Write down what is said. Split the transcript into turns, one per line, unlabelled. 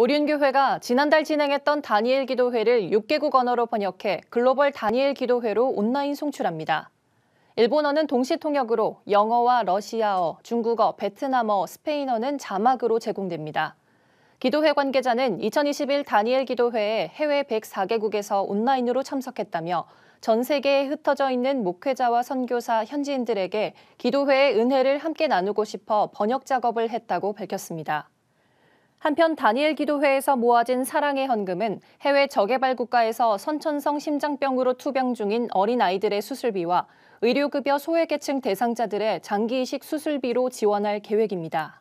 오륜교회가 지난달 진행했던 다니엘 기도회를 6개국 언어로 번역해 글로벌 다니엘 기도회로 온라인 송출합니다. 일본어는 동시 통역으로 영어와 러시아어, 중국어, 베트남어, 스페인어는 자막으로 제공됩니다. 기도회 관계자는 2021 다니엘 기도회에 해외 104개국에서 온라인으로 참석했다며 전 세계에 흩어져 있는 목회자와 선교사, 현지인들에게 기도회의 은혜를 함께 나누고 싶어 번역 작업을 했다고 밝혔습니다. 한편 다니엘 기도회에서 모아진 사랑의 헌금은 해외 저개발 국가에서 선천성 심장병으로 투병 중인 어린아이들의 수술비와 의료급여 소외계층 대상자들의 장기이식 수술비로 지원할 계획입니다.